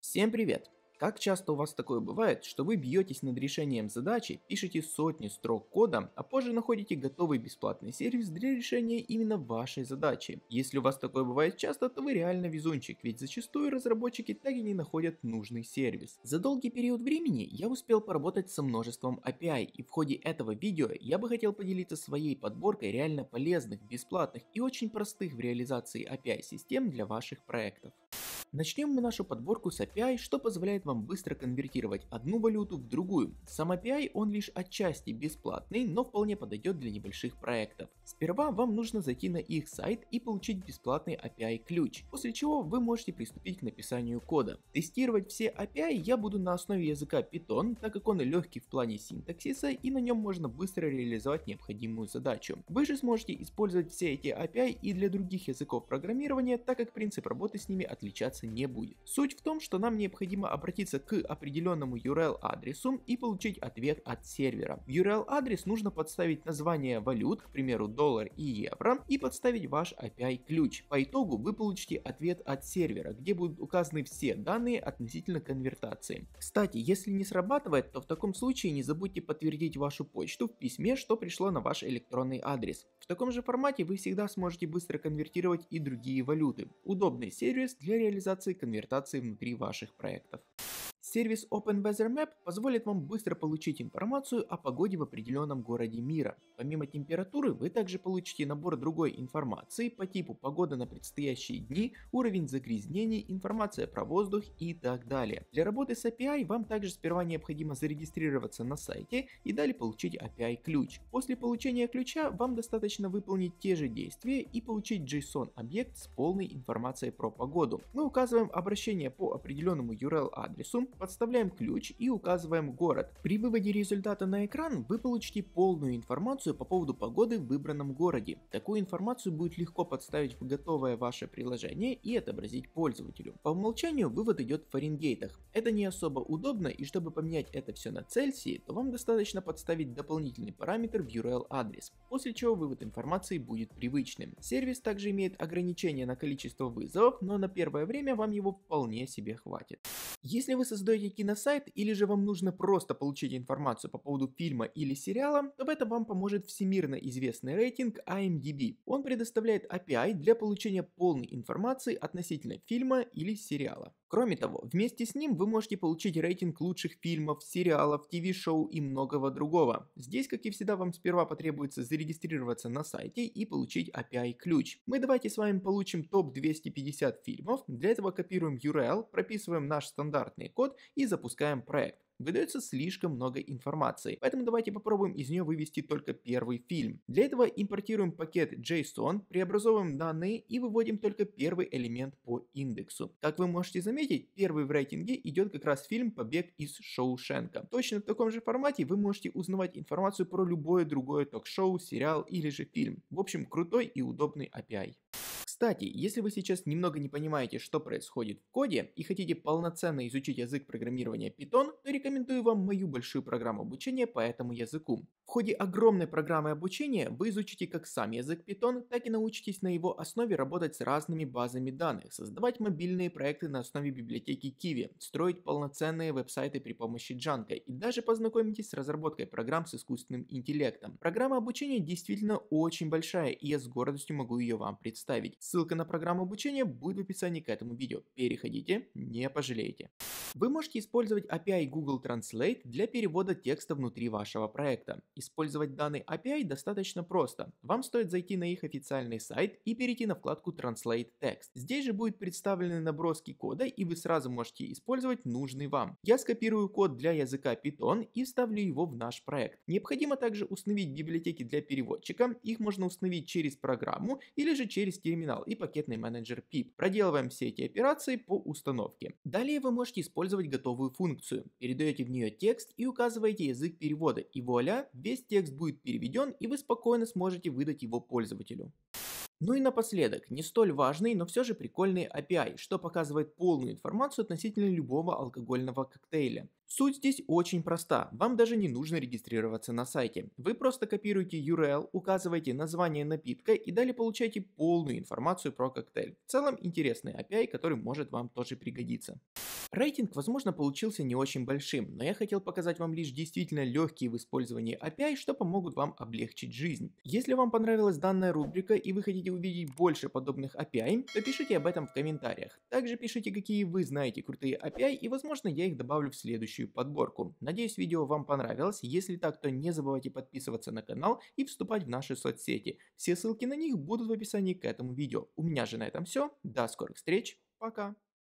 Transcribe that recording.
Всем привет! Как часто у вас такое бывает, что вы бьетесь над решением задачи, пишете сотни строк кода, а позже находите готовый бесплатный сервис для решения именно вашей задачи? Если у вас такое бывает часто, то вы реально везунчик, ведь зачастую разработчики так и не находят нужный сервис. За долгий период времени я успел поработать со множеством API, и в ходе этого видео я бы хотел поделиться своей подборкой реально полезных, бесплатных и очень простых в реализации API систем для ваших проектов. Начнем мы нашу подборку с API, что позволяет вам быстро конвертировать одну валюту в другую. Сам API он лишь отчасти бесплатный, но вполне подойдет для небольших проектов. Сперва вам нужно зайти на их сайт и получить бесплатный API ключ, после чего вы можете приступить к написанию кода. Тестировать все API я буду на основе языка Python, так как он легкий в плане синтаксиса и на нем можно быстро реализовать необходимую задачу. Вы же сможете использовать все эти API и для других языков программирования, так как принцип работы с ними отличается выполняться не будет. Суть в том, что нам необходимо обратиться к определенному URL адресу и получить ответ от сервера. В URL адрес нужно подставить название валют, к примеру доллар и евро, и подставить ваш API ключ. По итогу вы получите ответ от сервера, где будут указаны все данные относительно конвертации. Кстати, если не срабатывает, то в таком случае не забудьте подтвердить вашу почту в письме, что пришло на ваш электронный адрес. В таком же формате вы всегда сможете быстро конвертировать и другие валюты. Удобный сервис для реализации реализации конвертации внутри ваших проектов. Сервис Open Weather Map позволит вам быстро получить информацию о погоде в определенном городе мира. Помимо температуры, вы также получите набор другой информации по типу погода на предстоящие дни, уровень загрязнений, информация про воздух и так далее. Для работы с API вам также сперва необходимо зарегистрироваться на сайте и далее получить API ключ. После получения ключа вам достаточно выполнить те же действия и получить JSON объект с полной информацией про погоду. Мы указываем обращение по определенному URL адресу, подставляем ключ и указываем город. При выводе результата на экран вы получите полную информацию по поводу погоды в выбранном городе. Такую информацию будет легко подставить в готовое ваше приложение и отобразить пользователю. По умолчанию вывод идет в Фаренгейтах. Это не особо удобно и чтобы поменять это все на Цельсии, то вам достаточно подставить дополнительный параметр в URL адрес, после чего вывод информации будет привычным. Сервис также имеет ограничение на количество вызовов, но на первое время вам его вполне себе хватит. Если вы создаете создаете киносайт или же вам нужно просто получить информацию по поводу фильма или сериала, то в этом вам поможет всемирно известный рейтинг IMDb. Он предоставляет API для получения полной информации относительно фильма или сериала. Кроме того, вместе с ним вы можете получить рейтинг лучших фильмов, сериалов, ТВ-шоу и многого другого. Здесь, как и всегда, вам сперва потребуется зарегистрироваться на сайте и получить API-ключ. Мы давайте с вами получим топ-250 фильмов, для этого копируем URL, прописываем наш стандартный код и запускаем проект выдается слишком много информации, поэтому давайте попробуем из нее вывести только первый фильм. Для этого импортируем пакет JSON, преобразовываем данные и выводим только первый элемент по индексу. Как вы можете заметить, первый в рейтинге идет как раз фильм «Побег из Шоушенка». Точно в таком же формате вы можете узнавать информацию про любое другое ток-шоу, сериал или же фильм. В общем, крутой и удобный API. Кстати, если вы сейчас немного не понимаете, что происходит в коде и хотите полноценно изучить язык программирования Python, то рекомендую вам мою большую программу обучения по этому языку. В ходе огромной программы обучения вы изучите как сам язык Python, так и научитесь на его основе работать с разными базами данных, создавать мобильные проекты на основе библиотеки Kiwi, строить полноценные веб-сайты при помощи Django и даже познакомитесь с разработкой программ с искусственным интеллектом. Программа обучения действительно очень большая и я с гордостью могу ее вам представить. Ссылка на программу обучения будет в описании к этому видео. Переходите, не пожалеете. Вы можете использовать API Google Translate для перевода текста внутри вашего проекта. Использовать данный API достаточно просто. Вам стоит зайти на их официальный сайт и перейти на вкладку Translate Text. Здесь же будет представлены наброски кода и вы сразу можете использовать нужный вам. Я скопирую код для языка Python и вставлю его в наш проект. Необходимо также установить библиотеки для переводчика. Их можно установить через программу или же через терминал терминал и пакетный менеджер PIP. Проделываем все эти операции по установке. Далее вы можете использовать готовую функцию. Передаете в нее текст и указываете язык перевода. И вуаля, весь текст будет переведен и вы спокойно сможете выдать его пользователю. Ну и напоследок, не столь важный, но все же прикольный API, что показывает полную информацию относительно любого алкогольного коктейля. Суть здесь очень проста, вам даже не нужно регистрироваться на сайте. Вы просто копируете URL, указываете название напитка и далее получаете полную информацию про коктейль. В целом интересный API, который может вам тоже пригодиться. Рейтинг, возможно, получился не очень большим, но я хотел показать вам лишь действительно легкие в использовании API, что помогут вам облегчить жизнь. Если вам понравилась данная рубрика и вы хотите увидеть больше подобных API, то пишите об этом в комментариях. Также пишите, какие вы знаете крутые API и возможно я их добавлю в следующий следующую подборку. Надеюсь, видео вам понравилось. Если так, то не забывайте подписываться на канал и вступать в наши соцсети. Все ссылки на них будут в описании к этому видео. У меня же на этом все. До скорых встреч. Пока.